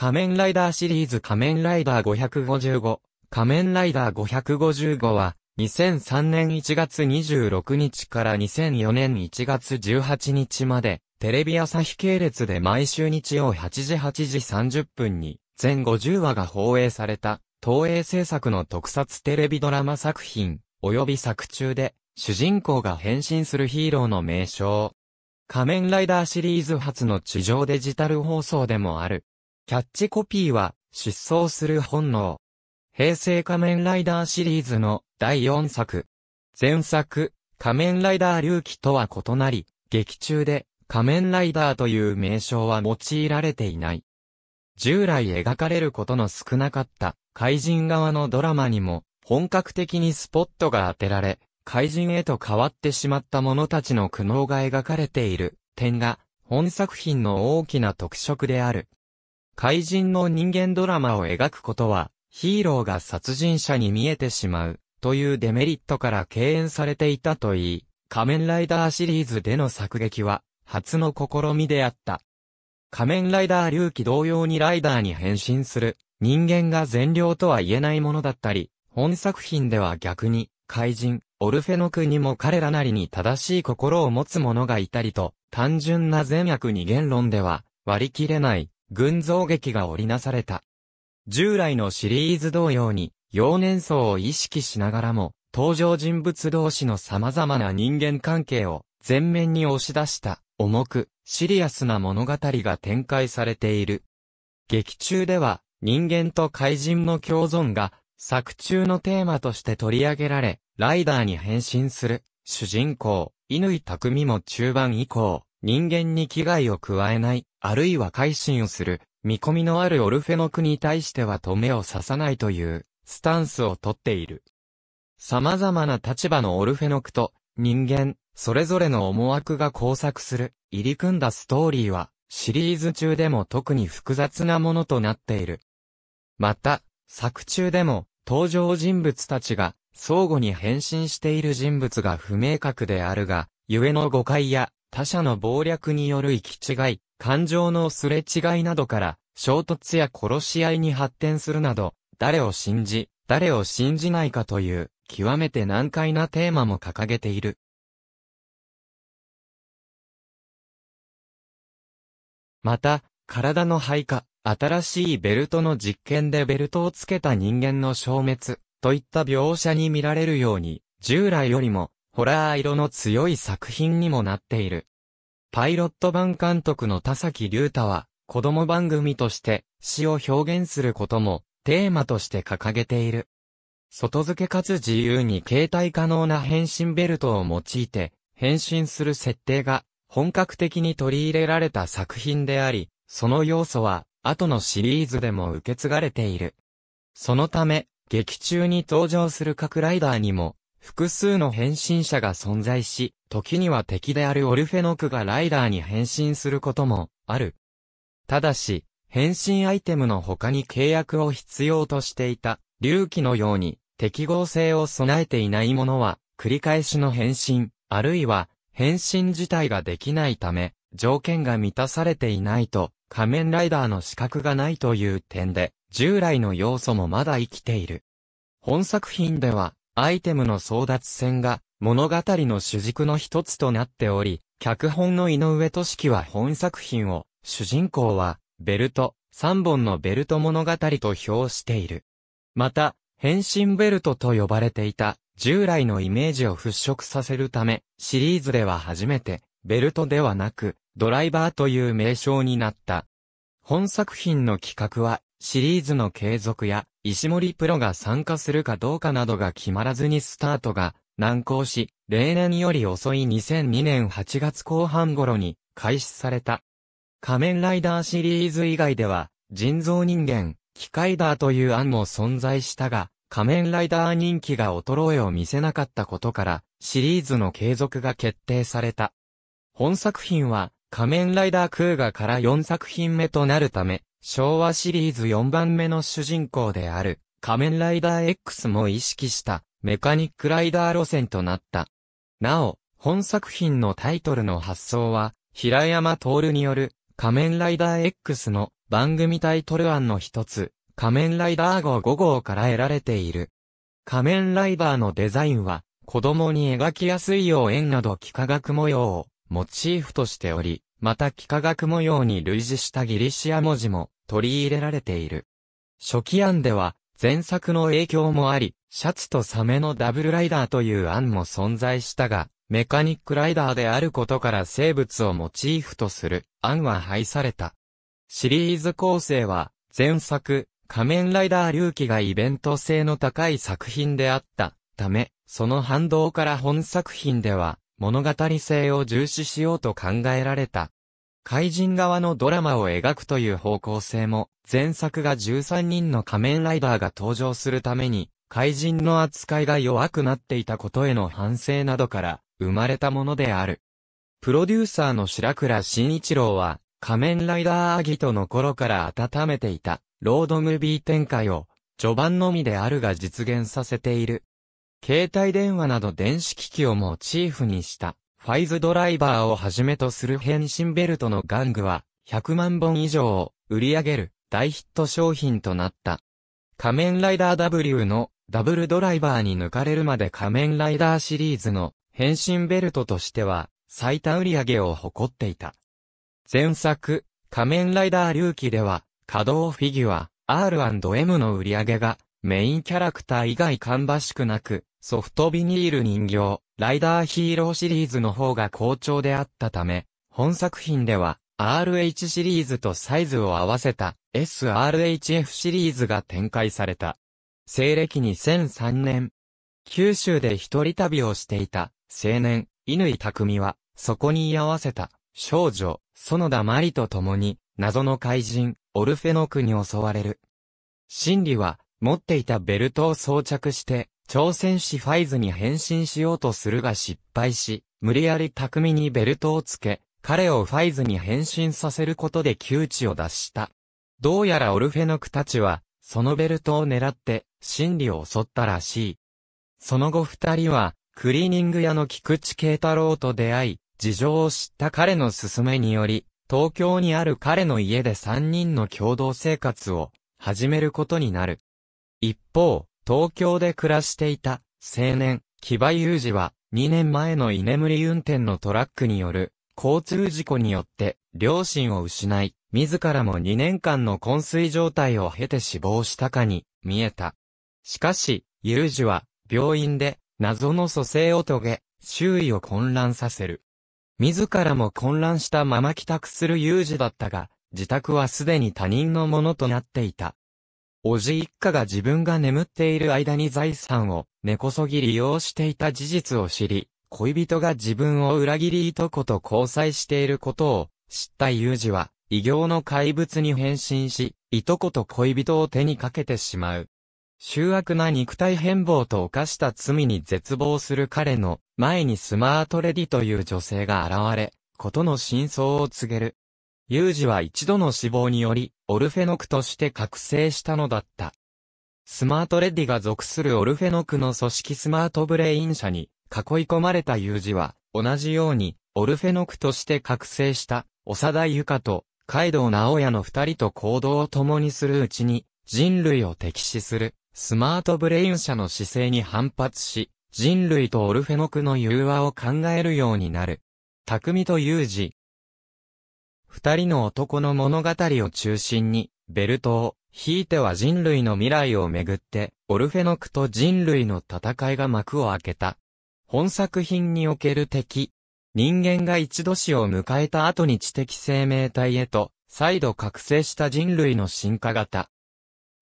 仮面ライダーシリーズ仮面ライダー555、仮面ライダー555は、2003年1月26日から2004年1月18日まで、テレビ朝日系列で毎週日曜8時8時30分に、全50話が放映された、東映制作の特撮テレビドラマ作品、及び作中で、主人公が変身するヒーローの名称。仮面ライダーシリーズ初の地上デジタル放送でもある、キャッチコピーは、失踪する本能。平成仮面ライダーシリーズの第4作。前作、仮面ライダー隆起とは異なり、劇中で仮面ライダーという名称は用いられていない。従来描かれることの少なかった怪人側のドラマにも本格的にスポットが当てられ、怪人へと変わってしまった者たちの苦悩が描かれている点が本作品の大きな特色である。怪人の人間ドラマを描くことは、ヒーローが殺人者に見えてしまう、というデメリットから敬遠されていたといい、仮面ライダーシリーズでの作劇は、初の試みであった。仮面ライダー隆起同様にライダーに変身する、人間が善良とは言えないものだったり、本作品では逆に、怪人、オルフェノクにも彼らなりに正しい心を持つ者がいたりと、単純な善悪に言論では割り切れない群像劇が織りなされた。従来のシリーズ同様に、幼年層を意識しながらも、登場人物同士の様々な人間関係を前面に押し出した重くシリアスな物語が展開されている。劇中では人間と怪人の共存が作中のテーマとして取り上げられ、ライダーに変身する主人公、乾匠も中盤以降、人間に危害を加えない、あるいは改心をする、見込みのあるオルフェノクに対してはと目を刺さないという、スタンスをとっている。様々な立場のオルフェノクと、人間、それぞれの思惑が交錯する、入り組んだストーリーは、シリーズ中でも特に複雑なものとなっている。また、作中でも、登場人物たちが、相互に変身している人物が不明確であるが、ゆえの誤解や、他者の暴略による行き違い、感情のすれ違いなどから、衝突や殺し合いに発展するなど、誰を信じ、誰を信じないかという、極めて難解なテーマも掲げている。また、体の配下、新しいベルトの実験でベルトをつけた人間の消滅、といった描写に見られるように、従来よりもホラー色の強い作品にもなっている。パイロット版監督の田崎隆太は、子供番組として死を表現することもテーマとして掲げている。外付けかつ自由に携帯可能な変身ベルトを用いて変身する設定が本格的に取り入れられた作品であり、その要素は後のシリーズでも受け継がれている。そのため、劇中に登場する各ライダーにも複数の変身者が存在し、時には敵であるオルフェノクがライダーに変身することもある。ただし、変身アイテムの他に契約を必要としていた、隆起のように適合性を備えていないものは、繰り返しの変身、あるいは変身自体ができないため、条件が満たされていないと、仮面ライダーの資格がないという点で、従来の要素もまだ生きている。本作品では、アイテムの争奪戦が物語の主軸の一つとなっており、脚本の井上俊樹は本作品を、主人公は、ベルト、3本のベルト物語と評している。また、変身ベルトと呼ばれていた、従来のイメージを払拭させるため、シリーズでは初めて、ベルトではなく、ドライバーという名称になった。本作品の企画は、シリーズの継続や、石森プロが参加するかどうかなどが決まらずにスタートが難航し、例年より遅い2002年8月後半頃に開始された。仮面ライダーシリーズ以外では、人造人間、機械ダーという案も存在したが、仮面ライダー人気が衰えを見せなかったことから、シリーズの継続が決定された。本作品は、仮面ライダークーガから4作品目となるため、昭和シリーズ4番目の主人公である、仮面ライダー X も意識した、メカニックライダー路線となった。なお、本作品のタイトルの発想は、平山徹による、仮面ライダー X の番組タイトル案の一つ、仮面ライダー号5号から得られている。仮面ライダーのデザインは、子供に描きやすいよう円など幾何学模様をモチーフとしており、また幾何学模様に類似したギリシア文字も取り入れられている。初期案では、前作の影響もあり、シャツとサメのダブルライダーという案も存在したが、メカニックライダーであることから生物をモチーフとする案は廃された。シリーズ構成は、前作、仮面ライダー隆起がイベント性の高い作品であったため、その反動から本作品では、物語性を重視しようと考えられた。怪人側のドラマを描くという方向性も、前作が13人の仮面ライダーが登場するために、怪人の扱いが弱くなっていたことへの反省などから生まれたものである。プロデューサーの白倉慎一郎は、仮面ライダーアギトの頃から温めていた、ロードムービー展開を、序盤のみであるが実現させている。携帯電話など電子機器をモチーフにした、ファイズドライバーをはじめとする変身ベルトの玩具は、100万本以上を売り上げる大ヒット商品となった。仮面ライダー W のダブルドライバーに抜かれるまで仮面ライダーシリーズの変身ベルトとしては最多売り上げを誇っていた。前作、仮面ライダー隆起では、稼働フィギュア、R&M の売り上げがメインキャラクター以外かんばしくなく、ソフトビニール人形、ライダーヒーローシリーズの方が好調であったため、本作品では、RH シリーズとサイズを合わせた SRHF シリーズが展開された。西暦2003年、九州で一人旅をしていた青年、乾匠は、そこに居合わせた少女、園田真里と共に、謎の怪人、オルフェノクに襲われる。真理は、持っていたベルトを装着して、挑戦しファイズに変身しようとするが失敗し、無理やり巧みにベルトをつけ、彼をファイズに変身させることで窮地を脱した。どうやらオルフェノクたちは、そのベルトを狙って、真理を襲ったらしい。その後二人は、クリーニング屋の菊池慶太郎と出会い、事情を知った彼の勧めにより、東京にある彼の家で三人の共同生活を始めることになる。一方、東京で暮らしていた青年、木場裕二は、2年前の居眠り運転のトラックによる交通事故によって両親を失い、自らも2年間の昏睡状態を経て死亡したかに見えた。しかし、裕二は病院で謎の蘇生を遂げ、周囲を混乱させる。自らも混乱したまま帰宅する裕二だったが、自宅はすでに他人のものとなっていた。おじ一家が自分が眠っている間に財産を根こそぎ利用していた事実を知り、恋人が自分を裏切りいとこと交際していることを知った友二は、異形の怪物に変身し、いとこと恋人を手にかけてしまう。醜悪な肉体変貌と犯した罪に絶望する彼の前にスマートレディという女性が現れ、ことの真相を告げる。ユージは一度の死亡により、オルフェノクとして覚醒したのだった。スマートレディが属するオルフェノクの組織スマートブレイン社に囲い込まれたユージは、同じように、オルフェノクとして覚醒した、長田ユカと、カイドウ直也の二人と行動を共にするうちに、人類を敵視する、スマートブレイン社の姿勢に反発し、人類とオルフェノクの融和を考えるようになる。匠とユージ、二人の男の物語を中心に、ベルトを、ひいては人類の未来をめぐって、オルフェノクと人類の戦いが幕を開けた。本作品における敵、人間が一度死を迎えた後に知的生命体へと、再度覚醒した人類の進化型。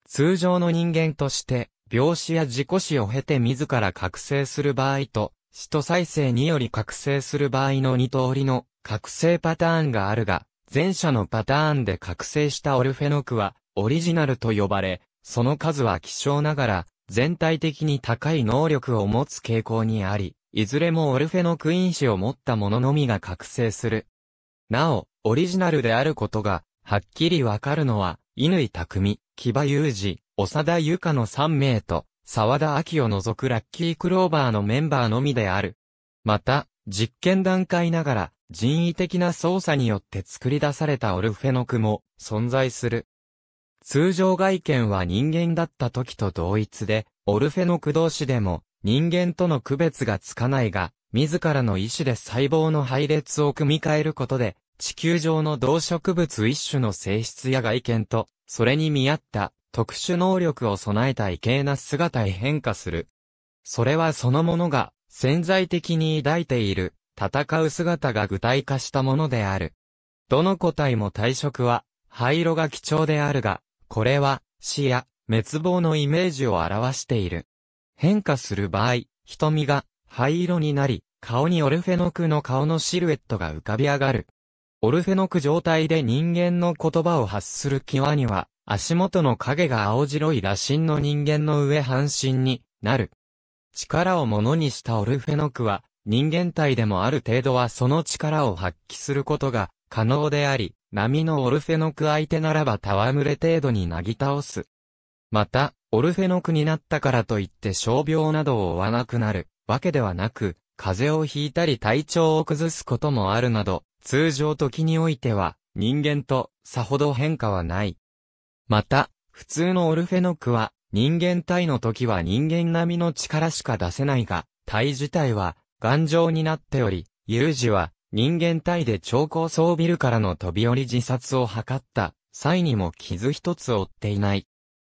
通常の人間として、病死や自己死を経て自ら覚醒する場合と、死と再生により覚醒する場合の二通りの覚醒パターンがあるが、前者のパターンで覚醒したオルフェノクは、オリジナルと呼ばれ、その数は希少ながら、全体的に高い能力を持つ傾向にあり、いずれもオルフェノク因子を持った者ののみが覚醒する。なお、オリジナルであることが、はっきりわかるのは、乾匠、木場雄二、長田由香の3名と、沢田明を除くラッキークローバーのメンバーのみである。また、実験段階ながら、人為的な操作によって作り出されたオルフェノクも存在する。通常外見は人間だった時と同一で、オルフェノク同士でも人間との区別がつかないが、自らの意志で細胞の配列を組み替えることで、地球上の動植物一種の性質や外見と、それに見合った特殊能力を備えた異形な姿へ変化する。それはそのものが潜在的に抱いている戦う姿が具体化したものである。どの個体も体色は、灰色が貴重であるが、これは、死や、滅亡のイメージを表している。変化する場合、瞳が灰色になり、顔にオルフェノクの顔のシルエットが浮かび上がる。オルフェノク状態で人間の言葉を発する際には、足元の影が青白い羅針の人間の上半身になる。力をものにしたオルフェノクは、人間体でもある程度はその力を発揮することが可能であり、波のオルフェノク相手ならば戯れ程度になぎ倒す。また、オルフェノクになったからといって傷病などを負わなくなるわけではなく、風邪をひいたり体調を崩すこともあるなど、通常時においては人間とさほど変化はない。また、普通のオルフェノクは人間体の時は人間並みの力しか出せないが、体自体は頑丈になっており、有事は人間体で超高層ビルからの飛び降り自殺を図った際にも傷一つ負っていない。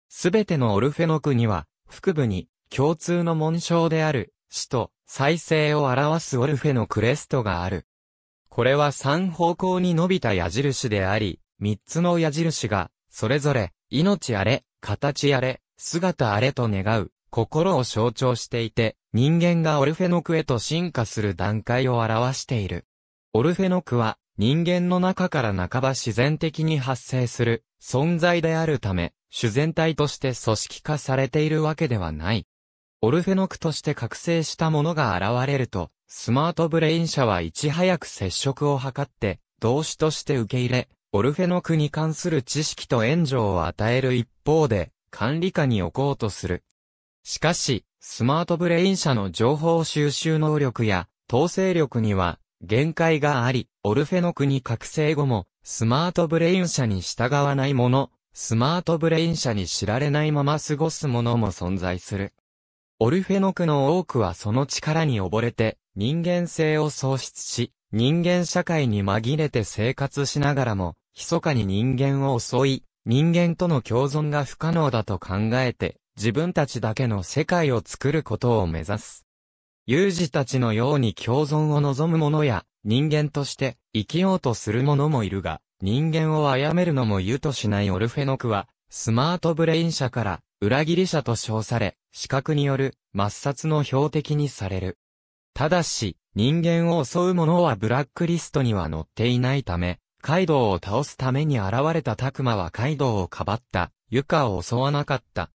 すべてのオルフェノ国は、腹部に共通の紋章である死と再生を表すオルフェのクレストがある。これは三方向に伸びた矢印であり、三つの矢印が、それぞれ、命あれ、形あれ、姿あれと願う、心を象徴していて、人間がオルフェノクへと進化する段階を表している。オルフェノクは、人間の中から半ば自然的に発生する存在であるため、主全体として組織化されているわけではない。オルフェノクとして覚醒したものが現れると、スマートブレイン社はいち早く接触を図って、動詞として受け入れ、オルフェノクに関する知識と援助を与える一方で、管理下に置こうとするしかし、スマートブレイン社の情報収集能力や統制力には限界があり、オルフェク国覚醒後もスマートブレイン社に従わない者、スマートブレイン社に知られないまま過ごす者も存在する。オルフェノクの多くはその力に溺れて人間性を喪失し、人間社会に紛れて生活しながらも、密かに人間を襲い、人間との共存が不可能だと考えて、自分たちだけの世界を作ることを目指す。有事たちのように共存を望む者や、人間として生きようとする者もいるが、人間を殺めるのも言うとしないオルフェノクは、スマートブレイン社から裏切り者と称され、資格による抹殺の標的にされる。ただし、人間を襲う者はブラックリストには載っていないため、カイドウを倒すために現れたタクマはカイドウをかばった、ユカを襲わなかった。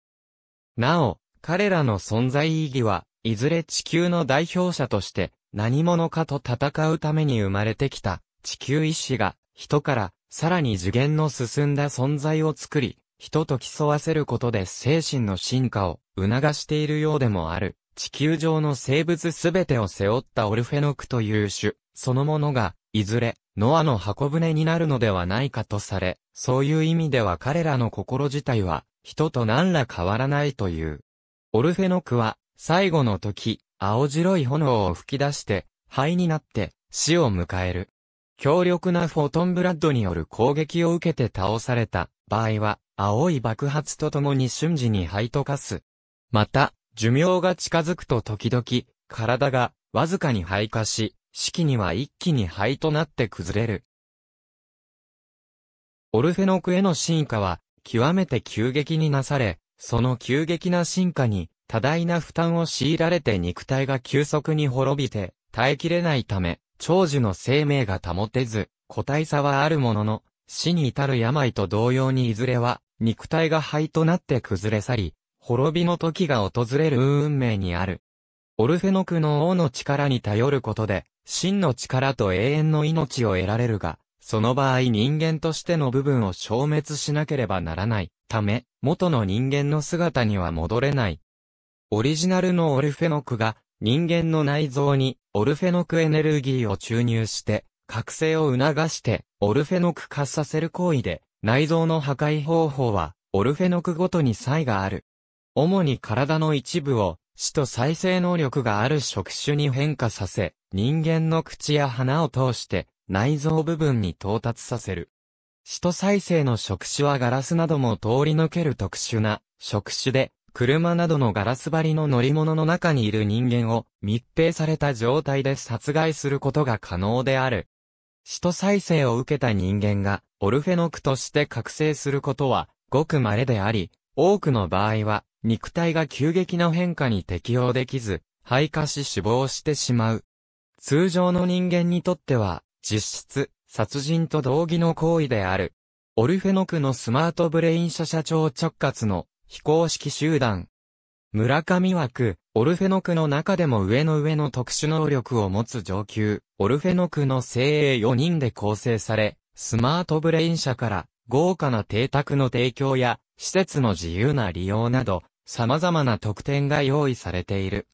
なお、彼らの存在意義は、いずれ地球の代表者として、何者かと戦うために生まれてきた、地球意志が、人から、さらに次元の進んだ存在を作り、人と競わせることで精神の進化を促しているようでもある。地球上の生物すべてを背負ったオルフェノクという種、そのものが、いずれ、ノアの箱舟になるのではないかとされ、そういう意味では彼らの心自体は、人と何ら変わらないという。オルフェノクは、最後の時、青白い炎を吹き出して、灰になって、死を迎える。強力なフォトンブラッドによる攻撃を受けて倒された場合は、青い爆発とともに瞬時に灰と化す。また、寿命が近づくと時々、体がわずかに灰化し、四季には一気に灰となって崩れる。オルフェノクへの進化は、極めて急激になされ、その急激な進化に多大な負担を強いられて肉体が急速に滅びて耐えきれないため、長寿の生命が保てず、個体差はあるものの、死に至る病と同様にいずれは、肉体が灰となって崩れ去り、滅びの時が訪れる運命にある。オルフェノクの王の力に頼ることで、真の力と永遠の命を得られるが、その場合人間としての部分を消滅しなければならないため、元の人間の姿には戻れない。オリジナルのオルフェノクが人間の内臓にオルフェノクエネルギーを注入して覚醒を促してオルフェノク化させる行為で内臓の破壊方法はオルフェノクごとに差異がある。主に体の一部を死と再生能力がある触手に変化させ人間の口や鼻を通して内臓部分に到達させる。使徒再生の触手はガラスなども通り抜ける特殊な触手で、車などのガラス張りの乗り物の中にいる人間を密閉された状態で殺害することが可能である。使徒再生を受けた人間がオルフェノクとして覚醒することはごく稀であり、多くの場合は肉体が急激な変化に適応できず、肺化し死亡してしまう。通常の人間にとっては実質、殺人と同義の行為である。オルフェノクのスマートブレイン社社長直轄の非公式集団。村上枠、オルフェノクの中でも上の上の特殊能力を持つ上級、オルフェノクの精鋭4人で構成され、スマートブレイン社から豪華な邸宅の提供や施設の自由な利用など、様々な特典が用意されている。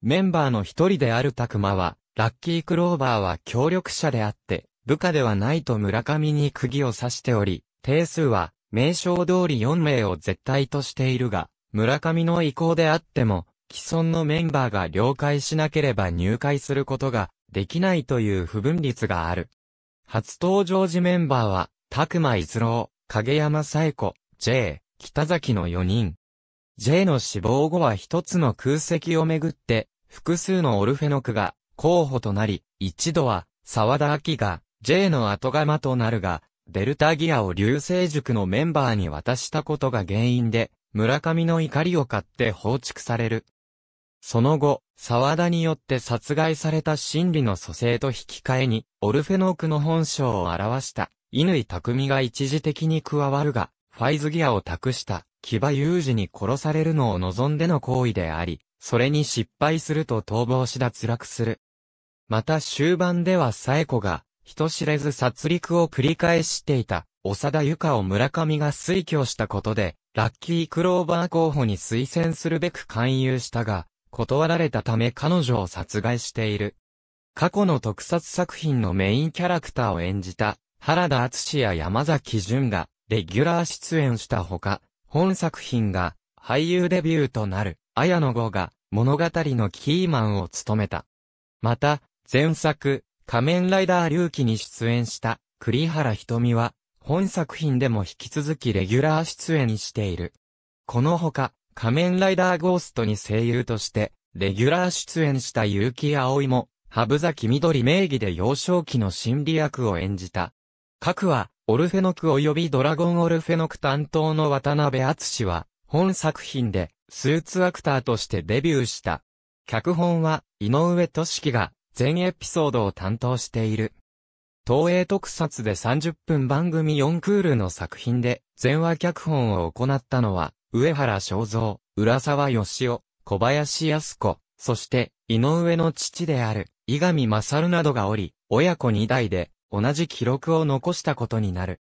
メンバーの一人であるタクマは、ラッキークローバーは協力者であって、部下ではないと村上に釘を刺しており、定数は名称通り4名を絶対としているが、村上の意向であっても、既存のメンバーが了解しなければ入会することができないという不分率がある。初登場時メンバーは、拓馬逸郎、影山恵子、J、北崎の4人。J の死亡後は一つの空席をめぐって、複数のオルフェノクが候補となり、一度は、沢田明が、J の後釜となるが、デルタギアを流星塾のメンバーに渡したことが原因で、村上の怒りを買って放逐される。その後、沢田によって殺害された真理の蘇生と引き換えに、オルフェノークの本性を表した、乾匠が一時的に加わるが、ファイズギアを託した、騎馬有事に殺されるのを望んでの行為であり、それに失敗すると逃亡し脱落する。また終盤では冴子が、人知れず殺戮を繰り返していた、長田由香を村上が推挙したことで、ラッキークローバー候補に推薦するべく勧誘したが、断られたため彼女を殺害している。過去の特撮作品のメインキャラクターを演じた、原田敦や山崎淳が、レギュラー出演したほか、本作品が、俳優デビューとなる、綾野剛が、物語のキーマンを務めた。また、前作、仮面ライダー隆起に出演した栗原瞳は、本作品でも引き続きレギュラー出演している。このほか、仮面ライダーゴーストに声優として、レギュラー出演した結城葵も、ハブザキ緑名義で幼少期の心理役を演じた。各は、オルフェノク及びドラゴンオルフェノク担当の渡辺敦は、本作品で、スーツアクターとしてデビューした。脚本は、井上俊樹が、全エピソードを担当している。東映特撮で30分番組4クールの作品で、全話脚本を行ったのは、上原昭蔵、浦沢義雄、小林康子、そして、井上の父である、伊上勝などがおり、親子2代で、同じ記録を残したことになる。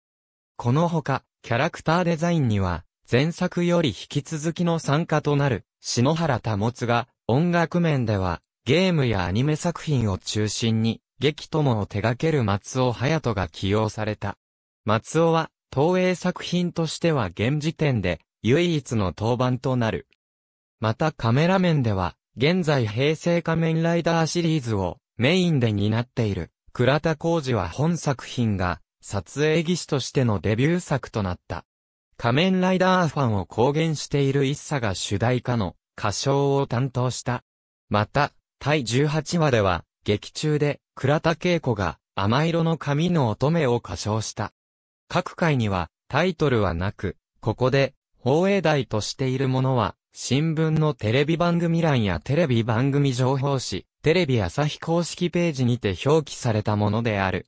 このほか、キャラクターデザインには、前作より引き続きの参加となる、篠原保が、音楽面では、ゲームやアニメ作品を中心に、劇友を手掛ける松尾隼人が起用された。松尾は、東映作品としては現時点で、唯一の登板となる。またカメラ面では、現在平成仮面ライダーシリーズをメインで担っている倉田浩二は本作品が撮影技師としてのデビュー作となった。仮面ライダーファンを公言している一茶が主題歌の歌唱を担当した。また、第18話では、劇中で倉田恵子が甘色の髪の乙女を歌唱した。各回にはタイトルはなく、ここで放映台としているものは、新聞のテレビ番組欄やテレビ番組情報誌、テレビ朝日公式ページにて表記されたものである。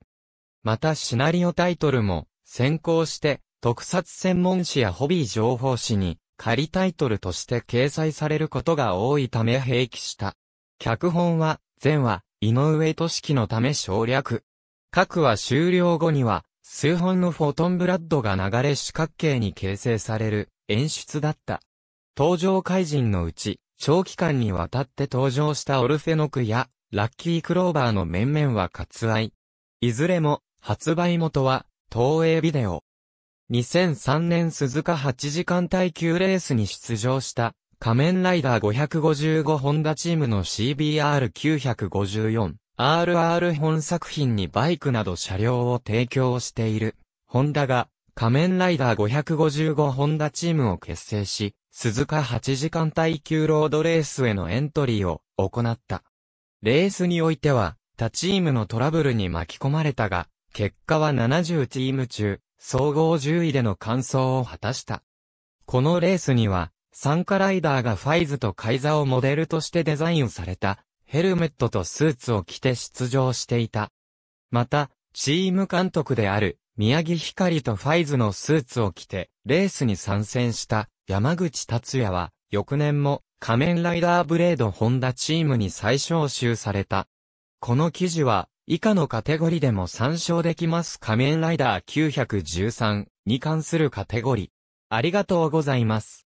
またシナリオタイトルも先行して特撮専門誌やホビー情報誌に仮タイトルとして掲載されることが多いため併記した。脚本は、前は、井上俊樹のため省略。各話終了後には、数本のフォトンブラッドが流れ四角形に形成される演出だった。登場怪人のうち、長期間にわたって登場したオルフェノクや、ラッキークローバーの面々は割愛。いずれも、発売元は、東映ビデオ。2003年鈴鹿8時間耐久レースに出場した、仮面ライダー555ホンダチームの CBR954、RR 本作品にバイクなど車両を提供している、ホンダが、仮面ライダー555ホンダチームを結成し、鈴鹿8時間耐久ロードレースへのエントリーを行った。レースにおいては、他チームのトラブルに巻き込まれたが、結果は70チーム中、総合10位での完走を果たした。このレースには、参加ライダーがファイズとカイザをモデルとしてデザインされた、ヘルメットとスーツを着て出場していた。また、チーム監督である、宮城光とファイズのスーツを着て、レースに参戦した山口達也は、翌年も仮面ライダーブレードホンダチームに再招集された。この記事は、以下のカテゴリでも参照できます仮面ライダー913に関するカテゴリ。ありがとうございます。